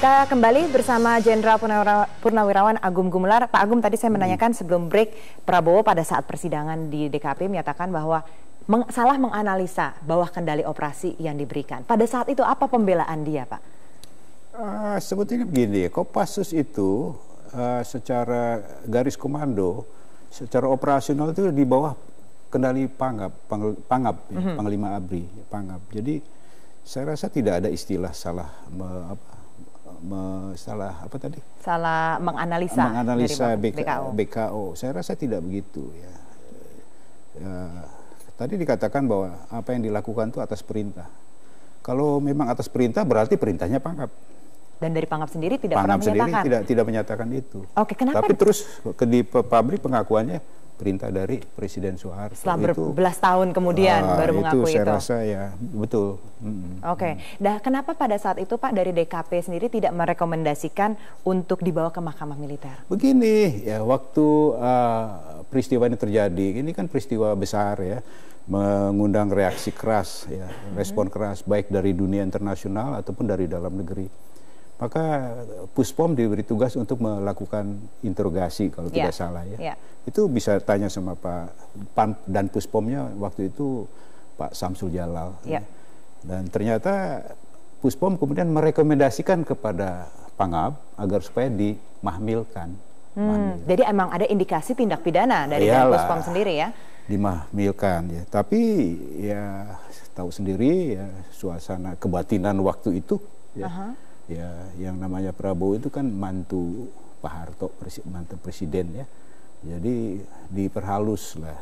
Kita kembali bersama Jenderal Purnawirawan Agung Gumelar. Pak Agung tadi saya hmm. menanyakan sebelum break Prabowo pada saat persidangan di DKP menyatakan bahwa meng, salah menganalisa bawah kendali operasi yang diberikan. Pada saat itu apa pembelaan dia, Pak? Uh, sebetulnya begini, Kopassus itu uh, secara garis komando, secara operasional itu di bawah kendali Pangap, pang, Pangap, mm -hmm. Panglima Abri, ya, Pangap. Jadi saya rasa tidak ada istilah salah apa, me, salah apa tadi? Salah menganalisa. Menganalisa BK, BKO. BKO. Saya rasa tidak begitu ya. ya. Tadi dikatakan bahwa apa yang dilakukan itu atas perintah. Kalau memang atas perintah berarti perintahnya pangkap. Dan dari pangkap sendiri tidak pangkap pernah menyatakan. sendiri tidak tidak menyatakan itu. Oke, kenapa? Tapi terus ke di pabrik pengakuannya perintah dari Presiden Soeharto. Setelah berbelas tahun kemudian uh, baru mengakui itu. Saya itu. rasa ya betul. Mm Oke, okay. nah kenapa pada saat itu Pak dari DKP sendiri tidak merekomendasikan untuk dibawa ke Mahkamah Militer? Begini ya waktu uh, peristiwa ini terjadi, ini kan peristiwa besar ya mengundang reaksi keras ya, mm-hmm. respon keras baik dari dunia internasional ataupun dari dalam negeri. Maka Puspom diberi tugas untuk melakukan interogasi kalau yeah. tidak salah ya. Yeah. Itu bisa tanya sama Pak Pan dan Puspomnya waktu itu Pak Samsul Jalal. Yeah. Ya. Dan ternyata Puspom kemudian merekomendasikan kepada Pangab agar supaya dimahmilkan. Hmm, Mahmil. jadi emang ada indikasi tindak pidana dari Puspom sendiri ya? Dimahmilkan ya. Tapi ya tahu sendiri ya suasana kebatinan waktu itu ya. Uh -huh ya yang namanya Prabowo itu kan mantu Pak Harto presi, mantu presiden ya jadi diperhalus lah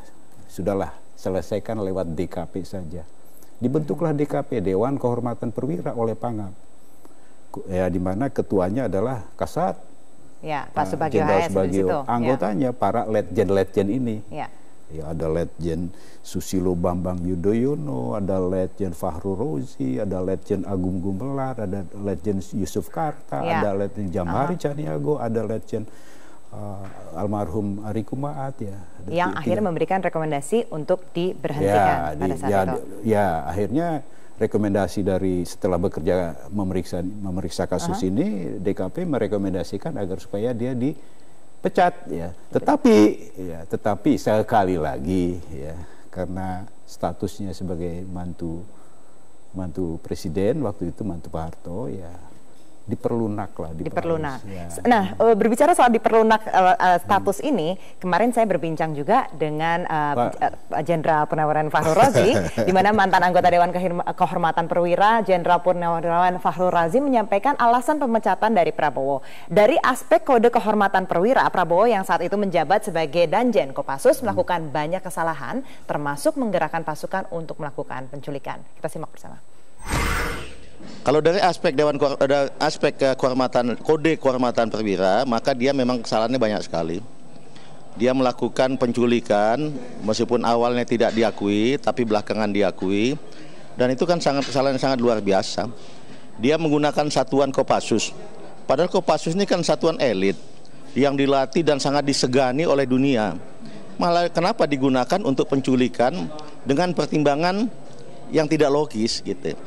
sudahlah selesaikan lewat DKP saja dibentuklah DKP Dewan Kehormatan Perwira oleh Pangap ya di mana ketuanya adalah Kasat ya Pak eh, Subagio sebagai ya. anggotanya ya. para legend-legend ini ya ya ada Letjen Susilo Bambang Yudhoyono, ada Letjen Fahru Rozi, ada Letjen Agung Gumelar, ada Letjen Yusuf Karta, ya. ada Letjen Jamhari uh -huh. Caniago, ada Letjen uh, almarhum Ari Kumaat ya. Yang itu, akhirnya memberikan rekomendasi untuk diberhentikan ya, pada saat ya, itu. Ya, akhirnya rekomendasi dari setelah bekerja memeriksa memeriksa kasus uh -huh. ini DKP merekomendasikan agar supaya dia di pecat ya. Tetapi ya, tetapi sekali lagi ya karena statusnya sebagai mantu mantu presiden waktu itu mantu Pak Harto ya diperlunak lah. Diperlunak. diperlunak. Ya. Nah, e, berbicara soal diperlunak uh, uh, status hmm. ini, kemarin saya berbincang juga dengan Jenderal uh, Purnawirawan Razi, di mana mantan anggota Dewan Kehormatan Perwira Jenderal Purnawirawan Fahru Razi menyampaikan alasan pemecatan dari Prabowo. Dari aspek kode kehormatan perwira, Prabowo yang saat itu menjabat sebagai Danjen Kopassus melakukan hmm. banyak kesalahan, termasuk menggerakkan pasukan untuk melakukan penculikan. Kita simak bersama. Kalau dari aspek dewan eh, aspek kehormatan kode kehormatan perwira, maka dia memang kesalahannya banyak sekali. Dia melakukan penculikan meskipun awalnya tidak diakui, tapi belakangan diakui. Dan itu kan sangat kesalahan yang sangat luar biasa. Dia menggunakan satuan Kopassus. Padahal Kopassus ini kan satuan elit yang dilatih dan sangat disegani oleh dunia. Malah kenapa digunakan untuk penculikan dengan pertimbangan yang tidak logis gitu.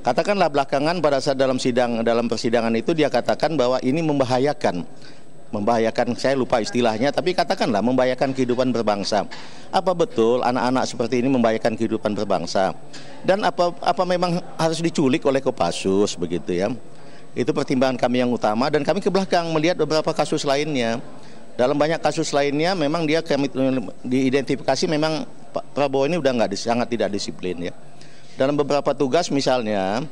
Katakanlah belakangan pada saat dalam sidang dalam persidangan itu dia katakan bahwa ini membahayakan membahayakan saya lupa istilahnya tapi katakanlah membahayakan kehidupan berbangsa. Apa betul anak-anak seperti ini membahayakan kehidupan berbangsa? Dan apa apa memang harus diculik oleh Kopassus begitu ya? Itu pertimbangan kami yang utama dan kami ke belakang melihat beberapa kasus lainnya. Dalam banyak kasus lainnya memang dia kami diidentifikasi memang Prabowo ini udah nggak sangat tidak disiplin ya dalam beberapa tugas misalnya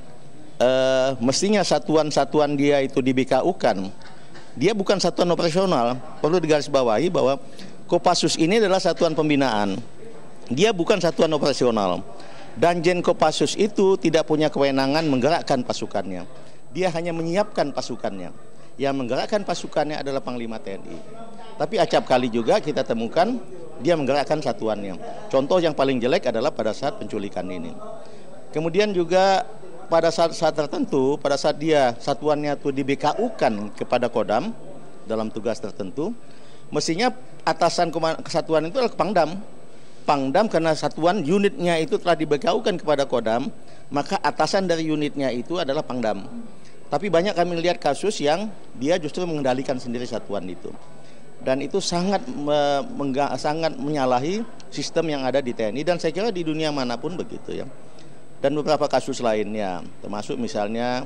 eh, mestinya satuan-satuan dia itu di BKU kan dia bukan satuan operasional perlu digarisbawahi bahwa Kopassus ini adalah satuan pembinaan dia bukan satuan operasional dan Jen Kopassus itu tidak punya kewenangan menggerakkan pasukannya dia hanya menyiapkan pasukannya yang menggerakkan pasukannya adalah Panglima TNI tapi acap kali juga kita temukan dia menggerakkan satuannya. Contoh yang paling jelek adalah pada saat penculikan ini. Kemudian juga pada saat, saat tertentu, pada saat dia satuannya itu di BKU-kan kepada Kodam dalam tugas tertentu, mestinya atasan kesatuan itu adalah Pangdam. Pangdam karena satuan unitnya itu telah dibekaukan kepada Kodam, maka atasan dari unitnya itu adalah Pangdam. Tapi banyak kami lihat kasus yang dia justru mengendalikan sendiri satuan itu dan itu sangat me, sangat menyalahi sistem yang ada di TNI dan saya kira di dunia manapun begitu ya. Dan beberapa kasus lainnya, termasuk misalnya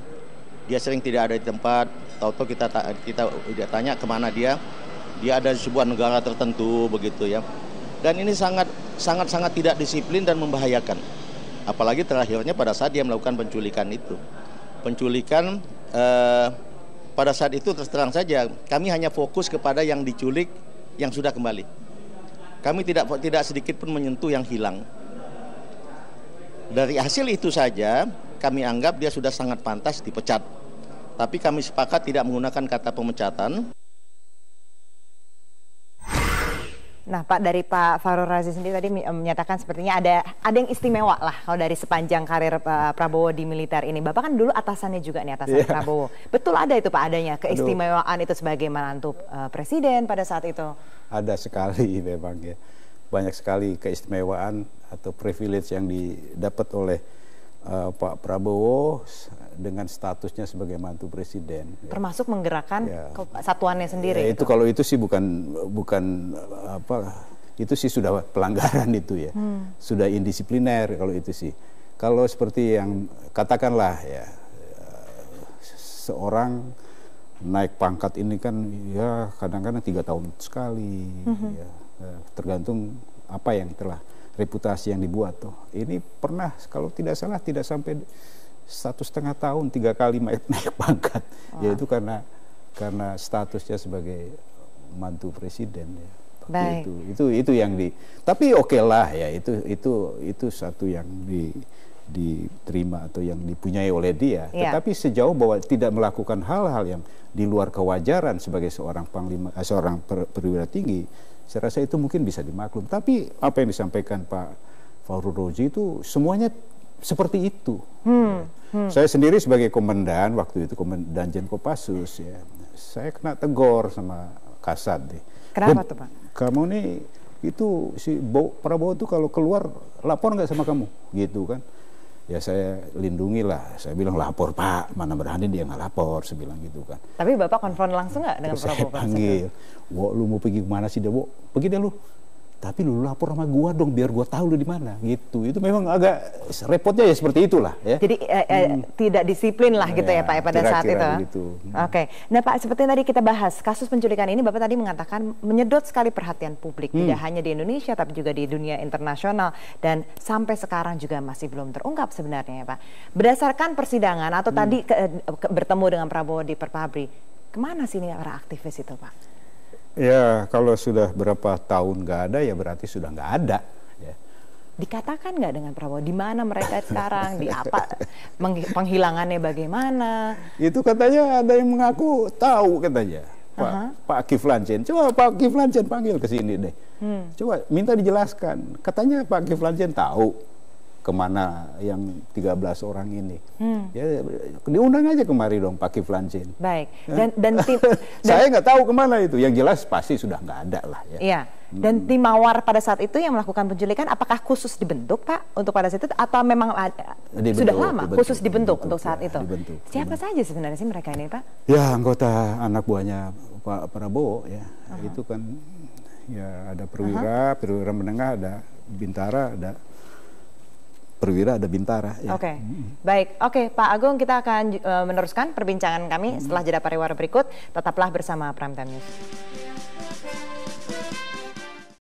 dia sering tidak ada di tempat, tahu-tahu kita kita tidak tanya kemana dia, dia ada di sebuah negara tertentu begitu ya. Dan ini sangat sangat sangat tidak disiplin dan membahayakan. Apalagi terakhirnya pada saat dia melakukan penculikan itu, penculikan eh, pada saat itu terus terang saja kami hanya fokus kepada yang diculik yang sudah kembali. Kami tidak tidak sedikit pun menyentuh yang hilang. Dari hasil itu saja kami anggap dia sudah sangat pantas dipecat. Tapi kami sepakat tidak menggunakan kata pemecatan. Nah, Pak dari Pak Farul Razi sendiri tadi menyatakan sepertinya ada ada yang istimewa lah kalau dari sepanjang karir Pak eh, Prabowo di militer ini. Bapak kan dulu atasannya juga nih atasan yeah. Prabowo. Betul ada itu Pak adanya keistimewaan Aduh. itu sebagai menantu uh, eh, presiden pada saat itu. Ada sekali memang ya. Banyak sekali keistimewaan atau privilege yang didapat oleh uh, Pak Prabowo dengan statusnya sebagai mantu presiden. Termasuk menggerakkan ya. satuannya sendiri. Ya, itu, gitu. kalau itu sih bukan bukan apa itu sih sudah pelanggaran itu ya, hmm. sudah indisipliner kalau itu sih. Kalau seperti yang katakanlah ya seorang naik pangkat ini kan ya kadang-kadang tiga tahun sekali, hmm. ya, eh, tergantung apa yang telah reputasi yang dibuat tuh. Ini pernah kalau tidak salah tidak sampai satu setengah tahun tiga kali naik naik pangkat yaitu karena karena statusnya sebagai mantu presiden ya Baik. itu itu itu yang di tapi oke okay lah ya itu itu itu satu yang di diterima atau yang dipunyai oleh dia. Ya. Tetapi sejauh bahwa tidak melakukan hal-hal yang di luar kewajaran sebagai seorang panglima eh, seorang perwira tinggi, saya rasa itu mungkin bisa dimaklum. Tapi apa yang disampaikan Pak Fauru Roji itu semuanya seperti itu. Hmm. Hmm. Saya sendiri sebagai komandan waktu itu komandan pasus ya, saya kena tegor sama Kasat deh. Kenapa tuh Pak? Kamu nih itu si Bo, Prabowo tuh kalau keluar lapor nggak sama kamu gitu kan? Ya saya lindungi lah. Saya bilang lapor Pak, mana berani dia nggak lapor, saya bilang gitu kan. Tapi Bapak konfront langsung nggak dengan Terus Prabowo? Saya panggil, Wo lu mau pergi kemana sih dia Wo? Pergi deh lu tapi lu lapor sama gua dong biar gua tahu lu di mana gitu itu memang agak repotnya ya seperti itulah ya jadi eh, eh, hmm. tidak disiplin lah gitu ya, ya pak ya pada kira -kira saat itu gitu. hmm. oke okay. nah pak seperti tadi kita bahas kasus penculikan ini bapak tadi mengatakan menyedot sekali perhatian publik hmm. tidak hanya di Indonesia tapi juga di dunia internasional dan sampai sekarang juga masih belum terungkap sebenarnya ya pak berdasarkan persidangan atau hmm. tadi ke, ke, bertemu dengan Prabowo di Perpabri kemana sih ini para aktivis itu pak Ya, kalau sudah berapa tahun nggak ada ya berarti sudah nggak ada. Ya. Dikatakan nggak dengan Prabowo di mana mereka sekarang, di apa penghilangannya bagaimana? Itu katanya ada yang mengaku tahu katanya. Pak, uh -huh. Pak Kiflan Chen, coba Pak Kiflan Chen panggil ke sini deh. Hmm. Coba minta dijelaskan. Katanya Pak Kiflan Chen tahu kemana yang 13 orang ini. Hmm. Ya, diundang aja kemari dong Pak Kiflan Baik. Ya. Dan, dan tim, saya nggak tahu kemana itu. Yang jelas pasti sudah nggak ada lah ya. Iya. Dan hmm. tim mawar pada saat itu yang melakukan penculikan, apakah khusus dibentuk Pak untuk pada saat itu atau memang ada, dibentuk, sudah lama dibentuk, khusus dibentuk, dibentuk untuk saat ya, itu? Dibentuk, Siapa dibentuk. saja sebenarnya sih mereka ini Pak? Ya anggota anak buahnya Pak Prabowo ya. Uh -huh. Itu kan ya ada perwira, uh -huh. perwira menengah, ada bintara, ada perwira ada bintara. Ya. Oke, okay. baik. Oke, okay, Pak Agung kita akan uh, meneruskan perbincangan kami hmm. setelah jeda pariwara berikut. Tetaplah bersama Prime Time News.